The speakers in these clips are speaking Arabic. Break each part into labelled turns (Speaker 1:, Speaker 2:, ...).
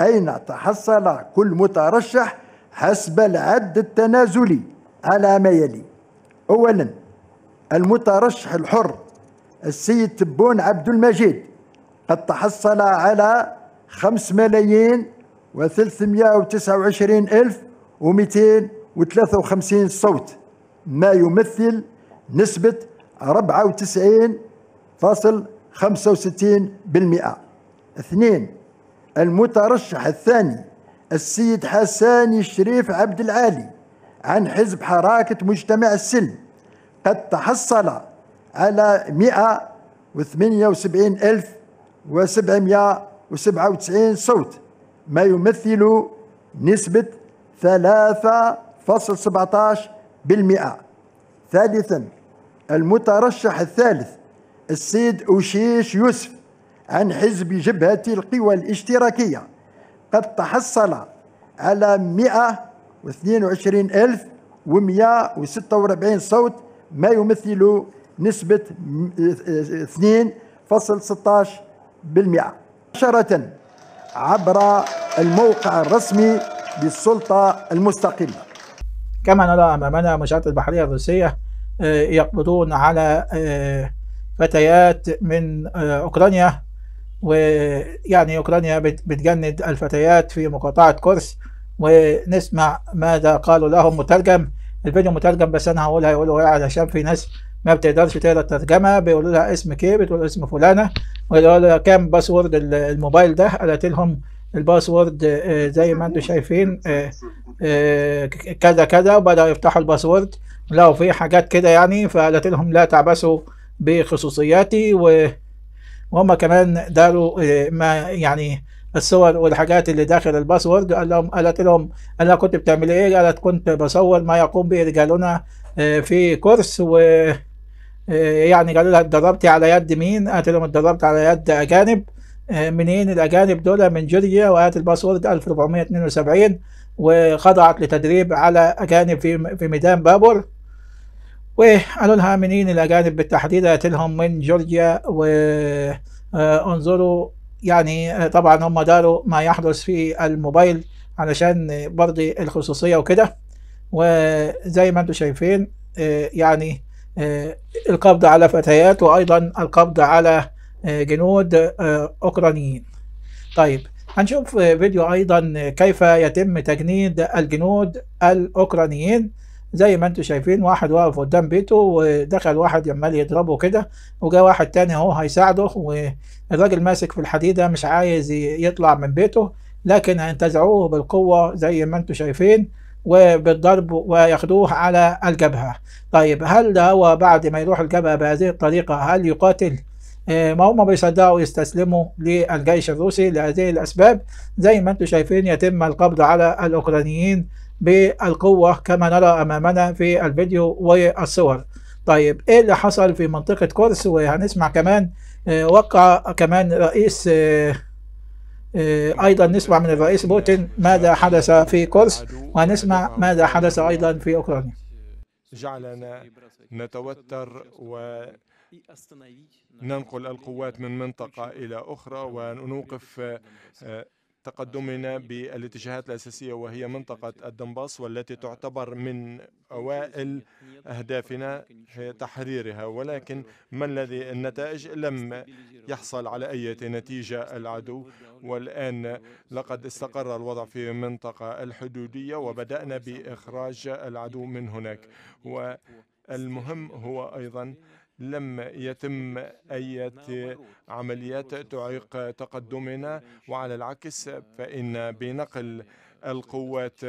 Speaker 1: أين تحصل كل مترشح حسب العد التنازلي على ما يلي أولا المترشح الحر السيد تبون عبد المجيد قد تحصل على خمس ملايين وثلاثمائة وتسعة وعشرين ألف ومئتين وثلاثة وخمسين صوت ما يمثل نسبة أربعة وتسعين فاصل خمسة وستين بالمئة اثنين المترشح الثاني السيد حسان الشريف عبد العالي عن حزب حركة مجتمع السلم قد تحصل على 178797 صوت ما يمثل نسبة 3.17% ثالثا المترشح الثالث السيد أوشيش يوسف عن حزب جبهة القوى الاشتراكية قد تحصل على 122146 صوت ما يمثل نسبة 2.16% عشرة عبر الموقع الرسمي للسلطة المستقلة كما
Speaker 2: نرى أمامنا المنشآت البحرية الروسية آه، يقبضون على آه، فتيات من آه، أوكرانيا ويعني أوكرانيا بتجند الفتيات في مقاطعة كورس ونسمع ماذا قالوا لهم مترجم الفيديو مترجم بس أنا هقولها يقولوا إيه علشان في ناس ما بتقدرش تقرا الترجمه بيقولوا لها اسم كي بتقول اسم فلانه ويقولوا لها كام باسورد الموبايل ده قالت لهم الباسورد آه، زي ما انتم شايفين آه، آه، كذا كذا وبداوا يفتحوا الباسورد لقوا في حاجات كده يعني فقالت لهم لا تعبثوا بخصوصياتي و وهم كمان داروا آه، ما يعني الصور والحاجات اللي داخل الباسورد قال لهم قالت لهم انا كنت بتعمل ايه قالت كنت بصور ما يقوم به رجالنا آه، في كورس و آه، يعني قالوا لها اتدربتي على يد مين قالت لهم اتدربت على يد اجانب منين الاجانب دول من جورجيا وقالت الباسورد 1472 وخضعت لتدريب على اجانب في في ميدان بابور وقالوا لها منين الاجانب بالتحديد قالت لهم من جورجيا وانظروا آه، يعني آه، طبعا هم داروا ما يحدث في الموبايل علشان برضه الخصوصيه وكده وزي ما انتم شايفين آه، يعني القبض على فتيات وايضا القبض على جنود اوكرانيين طيب هنشوف فيديو ايضا كيف يتم تجنيد الجنود الاوكرانيين زي ما انتم شايفين واحد واقف قدام بيته ودخل واحد عمال يضربه كده وجا واحد تاني اهو هيساعده والراجل ماسك في الحديده مش عايز يطلع من بيته لكن هينتزعوه بالقوه زي ما انتم شايفين وبالضرب وياخدوه على الجبهه. طيب هل ده هو بعد ما يروح الجبهه بهذه الطريقه هل يقاتل؟ آه، ما هم بيصدقوا يستسلموا للجيش الروسي لهذه الاسباب زي ما انتم شايفين يتم القبض على الاوكرانيين بالقوة كما نرى أمامنا في الفيديو والصور طيب ايه اللي حصل في منطقة كورس وهنسمع كمان آه، وقع كمان رئيس آه، آه، ايضا نسمع من الرئيس بوتين ماذا حدث في كورس ونسمع ماذا حدث ايضا في اوكرانيا
Speaker 3: جعلنا نتوتر وننقل القوات من منطقة إلى أخرى ونوقف تقدمنا بالاتجاهات الأساسية وهي منطقة الدنباس والتي تعتبر من أوائل أهدافنا تحريرها ولكن ما الذي النتائج لم يحصل على أي نتيجة العدو والآن لقد استقر الوضع في منطقة الحدودية وبدأنا بإخراج العدو من هناك والمهم هو أيضا لم يتم أي عمليات تعيق تقدمنا وعلى العكس فإن بنقل القوات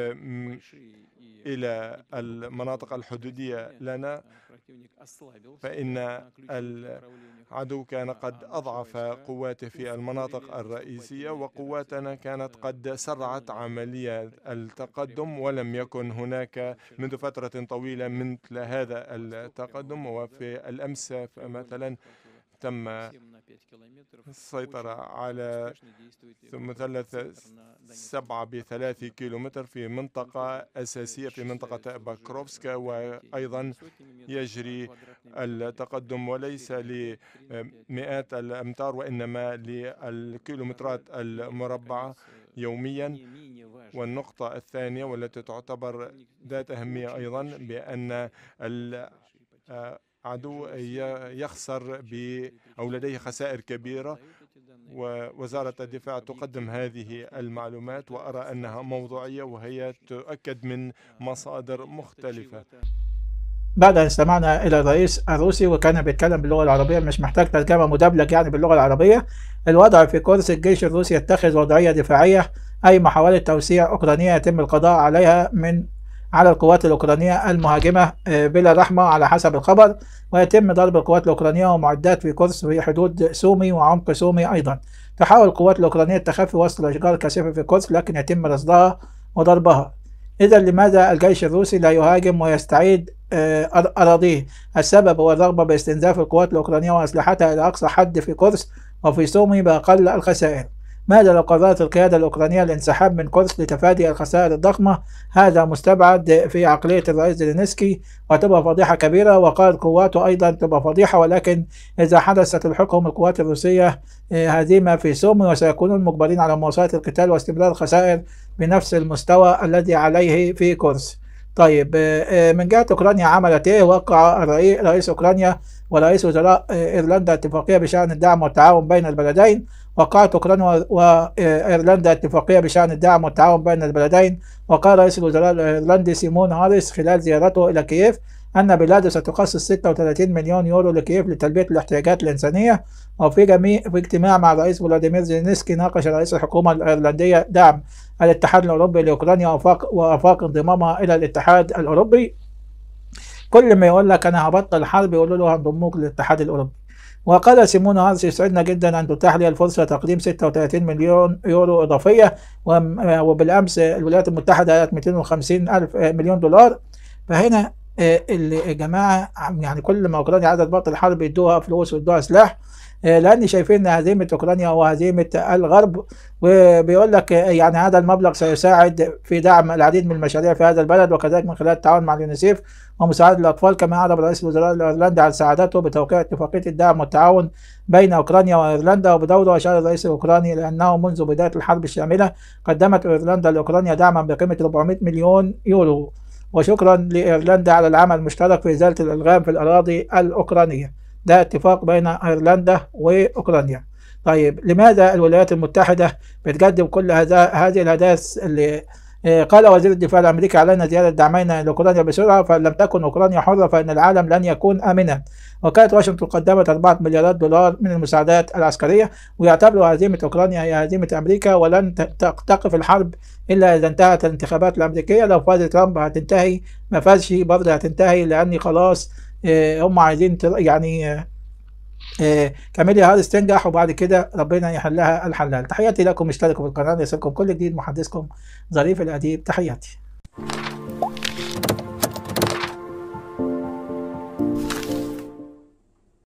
Speaker 3: إلى المناطق الحدودية لنا فإن العدو كان قد أضعف قواته في المناطق الرئيسية وقواتنا كانت آه، قد سرعت عملية التقدم ولم يكن هناك منذ فترة طويلة مثل هذا التقدم وفي الأمس مثلا تم سيطر على مثلث سبعة بثلاث كيلومتر في منطقة أساسية في منطقة باكروفسكا وأيضا يجري التقدم وليس لمئات э, الأمتار وإنما للكيلومترات المربعة э, يوميا والنقطة الثانية والتي تعتبر ذات أهمية أيضا بأن عدو يخسر ب أو لديه خسائر كبيرة ووزارة الدفاع تقدم هذه المعلومات وأرى أنها موضوعية وهي تؤكد من مصادر مختلفة
Speaker 2: بعد أن استمعنا إلى الرئيس الروسي وكان بيتكلم باللغة العربية مش محتاج ترجمة مدبلج يعني باللغة العربية الوضع في كورس الجيش الروسي يتخذ وضعية دفاعية أي محاولة توسيع أوكرانية يتم القضاء عليها من على القوات الأوكرانية المهاجمة آه، بلا رحمة على حسب الخبر ويتم ضرب القوات الأوكرانية ومعدات في كورس في حدود سومي وعمق سومي أيضا تحاول القوات الأوكرانية التخفي وسط الأشجار الكثيفة في كورس لكن يتم رصدها وضربها إذا لماذا الجيش الروسي لا يهاجم ويستعيد آه، أراضيه السبب هو الرغبة باستنزاف القوات الأوكرانية وأسلحتها إلى أقصى حد في كورس وفي سومي بأقل الخسائر ماذا لو قررت القيادة الأوكرانية الانسحاب من كورس لتفادي الخسائر الضخمة؟ هذا مستبعد في عقلية الرئيس زيلينسكي وتبقى فضيحة كبيرة وقال قواته أيضا تبقى فضيحة ولكن إذا حدثت الحكم القوات الروسية هزيمة آه، في سومي وسيكونون مجبرين على مواصلة القتال واستمرار الخسائر بنفس المستوى الذي عليه في كورس. طيب آه، آه، من جهة أوكرانيا عملت إيه؟ وقع رئيس أوكرانيا ورئيس وزراء آه، ايرلندا اتفاقيه بشان الدعم والتعاون بين البلدين وقعت اوكرانيا آه، وايرلندا اتفاقيه بشان الدعم والتعاون بين البلدين وقال رئيس الوزراء الايرلندي سيمون هاريس خلال زيارته الى كييف أن بلاده ستخصص 36 مليون يورو لكييف لتلبية الاحتياجات الإنسانية وفي جميع في اجتماع مع الرئيس فلاديمير زينسكي ناقش رئيس الحكومة الأيرلندية دعم الاتحاد الأوروبي لأوكرانيا وآفاق انضمامها إلى الاتحاد الأوروبي كل ما يقول لك انا هبطل حرب يقولوا له هنضموك للاتحاد الاوروبي وقال سيمون هارس يسعدنا جدا أن تتاح لي الفرصة تقديم 36 مليون يورو إضافية وبالأمس الولايات المتحدة قالت 250 ألف آه، مليون دولار فهنا آه، الجماعة يعني كل ما أوكرانيا عايزة تبطل الحرب يدوها فلوس ويدوها سلاح آه، لان شايفين هزيمه اوكرانيا وهزيمه الغرب وبيقول لك آه، يعني هذا المبلغ سيساعد في دعم العديد من المشاريع في هذا البلد وكذلك من خلال التعاون مع اليونيسيف ومساعدة الأطفال كما أعرب رئيس الوزراء الأيرلندي عن سعادته بتوقيع اتفاقية الدعم والتعاون بين أوكرانيا وأيرلندا وبدوره أشار الرئيس الأوكراني لأنه منذ بداية الحرب الشاملة قدمت أيرلندا لأوكرانيا دعما بقيمة 400 مليون يورو وشكرا لإيرلندا على العمل المشترك في إزالة الألغام في الأراضي الأوكرانية ده اتفاق بين ايرلندا واوكرانيا طيب لماذا الولايات المتحده بتقدم كل هذا هذه الهدايا اللي آه، قال وزير الدفاع الامريكي علينا زياده دعمنا لاوكرانيا بسرعه فان لم تكن اوكرانيا حره فان العالم لن يكون امنا. وكانت واشنطن قدمت 4 مليارات دولار من المساعدات العسكريه ويعتبر هزيمه اوكرانيا هي هزيمه امريكا ولن تقف الحرب الا اذا انتهت الانتخابات الامريكيه لو فاز ترامب هتنتهي ما فازش برضه هتنتهي لاني خلاص آه، هم عايزين يعني آه، آه، كاميليا هاريس تنجح وبعد كده ربنا يحلها الحلال تحياتي لكم اشتركوا في القناه يصلكم كل جديد محدثكم ظريف الاديب تحياتي